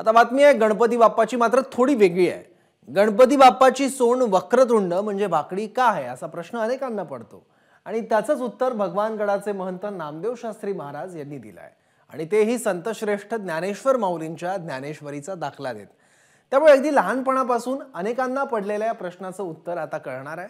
आता बातमी आहे गणपती बाप्पाची मात्र थोडी वेगळी आहे गणपती बाप्पाची सोंड वक्रतुंड म्हणजे भाकडी का आहे असा प्रश्न अनेकांना पडतो आणि त्याचंच उत्तर भगवानगडाचे महंत नामदेव शास्त्री महाराज यांनी दिलं आहे आणि तेही संतश्रेष्ठ ज्ञानेश्वर माऊलींच्या ज्ञानेश्वरीचा दाखला देत त्यामुळे अगदी लहानपणापासून अनेकांना पडलेल्या या प्रश्नाचं उत्तर आता कळणार आहे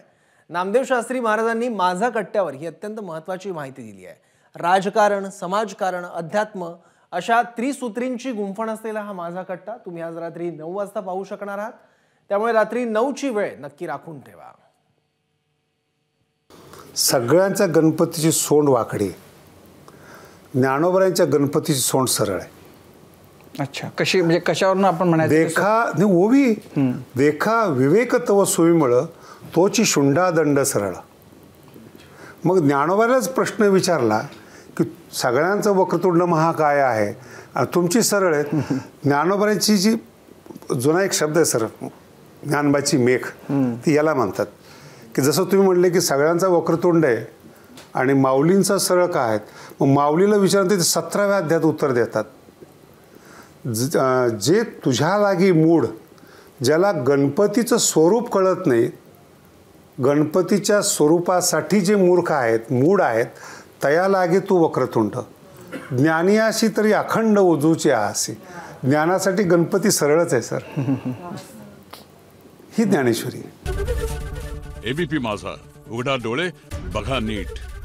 नामदेव शास्त्री महाराजांनी माझा कट्ट्यावर ही अत्यंत महत्त्वाची माहिती दिली आहे राजकारण समाजकारण अध्यात्म अशा त्रिसूत्रींची गुंफण असलेला हा माझा कट्टा तुम्ही आज रात्री नऊ वाजता पाहू शकणार आहात त्यामुळे रात्री नऊची वेळ नक्की राखून ठेवा सगळ्यांच्या गणपतीची सोंड वाकडी ज्ञानोबरांच्या गणपतीची सोंड सरळ आहे अच्छा कशी म्हणजे कशावरून आपण म्हणायचं देखा ओवी देखा विवेक तव सुविमळ तोची शुंडा दंड सरळ मग ज्ञानोबालाच प्रश्न विचारला की सगळ्यांचं वक्रतुंड महाकाय आहे आणि तुमची सरळ आहे ज्ञानोबाची जी जुना एक शब्द आहे सर ज्ञानबाची मेख ती याला म्हणतात की जसं तुम्ही म्हटले की सगळ्यांचा वक्रतुंड आहे आणि माऊलींचा सरळ का आहे मग माऊलीला विचारते ते सतराव्या अध्यात उत्तर देतात जे तुझ्या लागी मूड ज्याला गणपतीचं स्वरूप कळत नाही गणपतीच्या स्वरूपासाठी जे मूर्ख आहेत मूड आहेत तया लागे तू वक्रतुंड ज्ञानी अशी तरी अखंड ओजूची आसी ज्ञानासाठी गणपती सरळच आहे सर ही ज्ञानेश्वरी एबीपी माझा उघडा डोळे बघा नीट